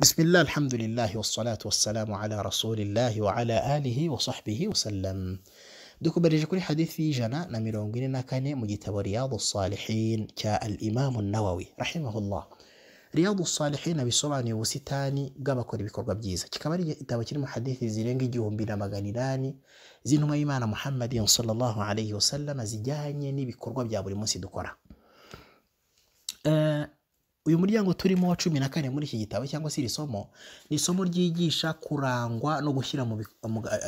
بسم الله الحمد لله والصلاة والسلام على رسول الله وعلى آله وصحبه وسلم دوكو بريجة حديث في جنا نميرون جنا كان مجتبى رياض الصالحين كالإمام النووي رحمه الله رياض الصالحين بسمعني وستاني قبا كوري بكور قبجيزة كماري تواتير محديث زيرين جيهم بنا مغانيلاني زينهم إيمان محمد صلى الله عليه وسلم زيجاني بكور قبجابوري موسي دوكورا أه uyu muryango turimo wa cumi na kane muri iki gitabo cyangwa se iri somo ni isomo ryigisha kurangwa no gushyira mu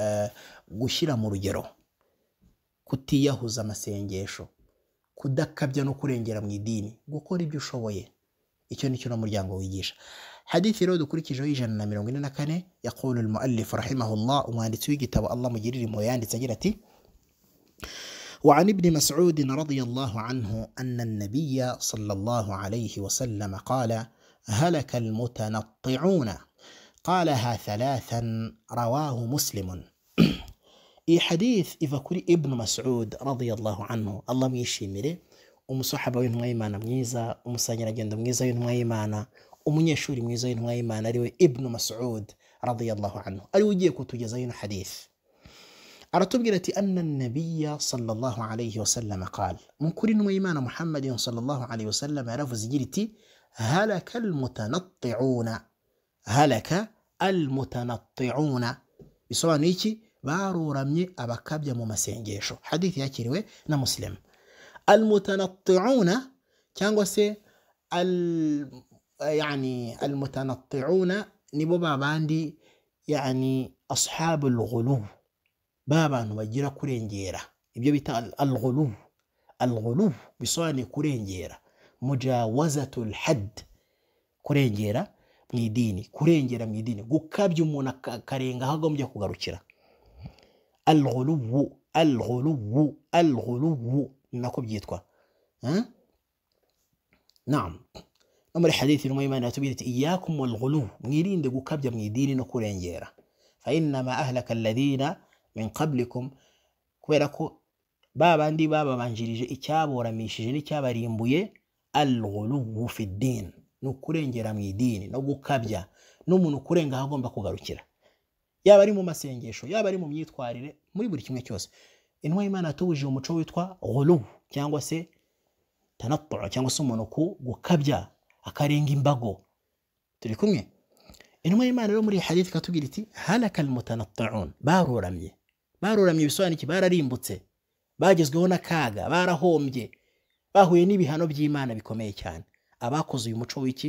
eh, gushyira mu rugero kutiyahuza amasengesho kudakabya no kurengera mu idini gukora ibyo ushoboye icyo ni cyo uno muryango wigisha hadithi rero dukurikijeho ijana na mirongo ine na kane yakubona uyu mu alif umwanditsi w'igitabo Allah mugirira impuhwe yanditse agira ati وعن ابن مسعود رضي الله عنه ان النبي صلى الله عليه وسلم قال هلك المتنطعون قالها ثلاثا رواه مسلم اي حديث اذا كري ابن مسعود رضي الله عنه الله ميشي مري ومصحبة صحابه وين ميمانا ميزا ام سانيرا جند ميزا وين ميمانا ام يشوري ميزا وين ابن مسعود رضي الله عنه الوجيكو تجزين حديث أرتبجل أن النبي صلى الله عليه وسلم قال من كل إيمان محمد صلى الله عليه وسلم رفز جلتي هلك المتنطعون هلك المتنطعون بسوى نيكي بارو رمي أبكاب جمو مسينجيشو حديث يأكيروا نمسلم المتنطعون كان سي ال يعني المتنطعون نبوبا باندي يعني أصحاب الغلو ba bantu bagira kurengera ibyo bita alghulubu alghulubu bisobanuye kurengera mujawazatul had kurengera mu idini kurengera mu idini gukabya umuntu akarenga aho agombye kugarukira alghulubu alghulubu alghulubu ni nako byitwa hm? no muri hadithi numa imana yatubwira iti iyakum walghulubu mwirinde gukabya mu idini no kurengera fa innama ahlaka min kubera ko ba bandi bababanjirije icyaboramishije n'icyabarimbuye alghuluwu fi ni ukurengera mu idini no gukabya n'umuntu ukurenga aho agomba kugarukira yaba ari mu masengesho yaba ari mu myitwarire muri buri kimwe cyose intumwa imana yatubujije umuco witwa ghuluwu cyangwa se tanattu cyangwa se umuntu ku gukabya akarenga imbago turi kumwe intumwa y'imana rero muri hadithi ikatubwira iti halaka almutanattuun baroramye baruramye ibisobanukiro bararimbutse bagezweho n'akaga barahombye bahuye n'ibihano by'imana bikomeye cyane abakoze uyu muco w'iki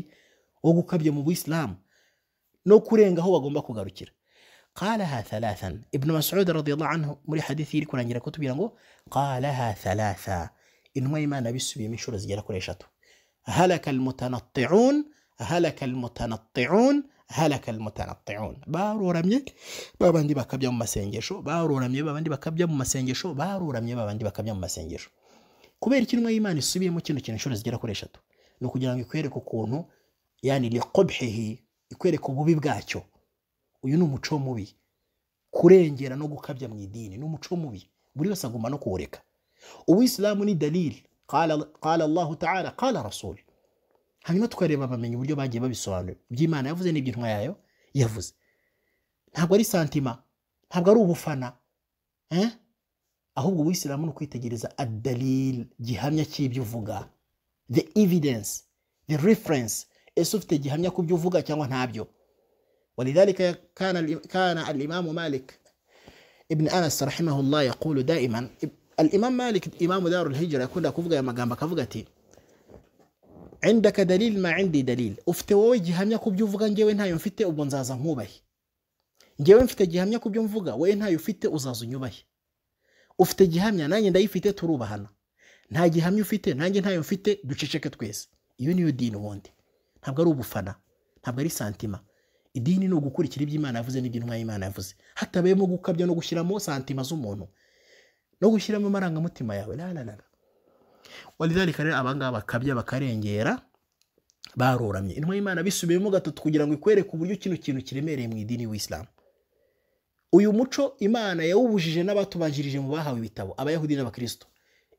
wo gukabya mu buyisilamu no kurenga aho bagomba kugarukira قالها ثلاثا ابن مسعود رضي الله muri hadithi iri kurangira kutubwira ngo قالها ثلاثا intumwa y'imana bisubiyemo inshuro zigera kuri eshatu halaka almutanatti'un halaka almutanatti'un harakari mutanatayoni baroramye babandi bakabya mu masengesho baruramye babandi bakabya mu masengesho baruramye babandi bakabya mu masengesho kubera ikinwa y'imana isubiyemo kino kintu inshuro zigera kuri eshatu ni ukugira ngo ikwereke ukuntu yani liqobhehi ikwereka ububi bwacyo uyu ni umuco mubi kurengera no gukabya mu idini ni umuco mubi buri wese agomba no kuwureka ubu isilamu ni dalili qala allahu ta'ala qala rasuli hanyuma tukareba bamenya uburyo bagiye babisobanura ibyo imana yavuze n'ibyo intwa yayo yavuze ntabwo ari santima ntabwo ari ubufana eh ahubwo ubuyisilamu ni ukwitegereza adalil gihamya cy'ibyo uvuga the evidence the reference ese ufite gihamya ku byo uvuga cyangwa ntabyo ولذلك كان كان الامام مالك ابن انس رحمه الله يقول دائما الامام مالك امام دار الهجره يكون kuvuga aya magambo akavuga ati indaka dalili na indi dalili ufite wowe gihamya ku byo uvuga ngewe ntayo mfite ubwo nzaza nkubahe ngewe mfite gihamya ku byo mvuga wowe ntayo ufite uzaza unyubahe ufite gihamya nanjye ndayifite turubahana nta gihamya ufite nanjye ntayo mfite duceceke twese iyo niyo dini ubundi ntabwo ari ubufana ntabwo ari santima idini ni ugukurikira ibyo imana yavuze n'ibyo intumwa y'imana yavuze hatabayemo gukabya no gushyiramo santima z'umuntu no gushyiramo amarangamutima yawe rararara walidhalika rero abangaba bakabya bakarengera baroramye intwa y'imana bisubiyemo gatatu kugira ngo ikwereke uburyo kino kintu kiremereye mu idini w'isilamu uyu muco imana yawubujije n'abatubanjirije mu bahawe ibitabo abayahudi n'abakristo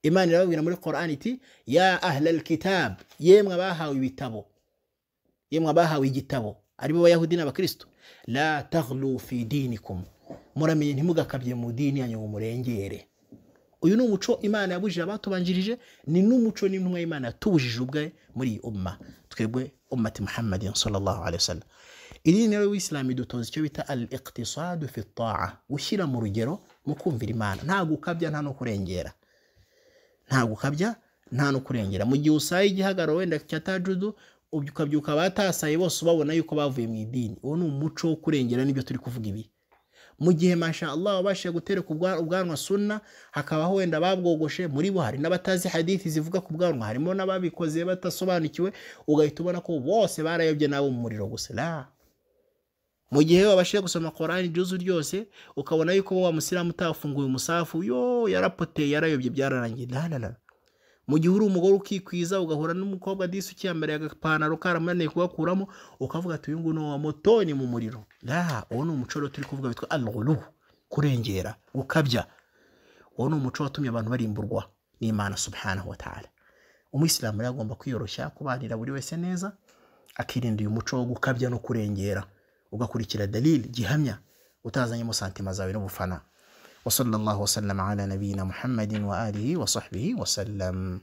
imana irababwira muri korani iti ya ahlal kitab yemwe abahawe ibitabo yemwe abahawe igitabo aribo bayahudi n'abakristo la taghlu fi dinikum muramenye ntimugakabye mu dini yanyu ngo murengere uyu ni umuco imana yabujije abatubanjirije ni n'umuco n'intumwa y'imana yatubujije ubwe muri iyi umma twebwe ummati muhammadin sallallahu alaihi wasallam idini rero w'isilamu idutoza icyo bita al iqtisadu fi gushyira mu rugero mu kumvira imana nta gukabya nta no kurengera nta gukabya nta no kurengera mu gihe usaye igihagararo wenda cya ukabyuka batasaye bose ubabona yuko bavuye mu idini uwo ni umuco wo kurengera nibyo turi kuvuga ibi mu gihe masha Allah wabashije gutereka ubwanwa sunna hakabaho wenda babwogoshe muri bo hari n'abatazi hadithi zivuga ku bwanwa harimo n'ababikoze batasobanukiwe ugahita ubona ko bose barayobye nabo mu muriro gusa mu gihe wabashije gusoma korani ijuzu ryose ukabona yuko wa musilamu utafunguye umusafu yo yarapoteye yarayobye byararangiye ntananana mu gihe uri umugore ukikwiza ugahura n'umukobwa disi ukiyambariye agapantaro karamunaniye kugakuramo ukavuga ati uyu nguyu ni uwamotoni mu muriro ngaha uwo ni umuco rero turi kuvuga witwa aruguru kurengera gukabya uwo ni umuco watumye abantu barimburwa n'imana subhanahu wa ta'ala umuyisilamu rero agomba kwiyoroshya kubanira buri wese neza akirinda uyu muco wo gukabya no kurengera ugakurikira dalili gihamya utazanyemo santima zawe n'ubufana وصلى الله وسلم على نبينا محمد وآله وصحبه وسلم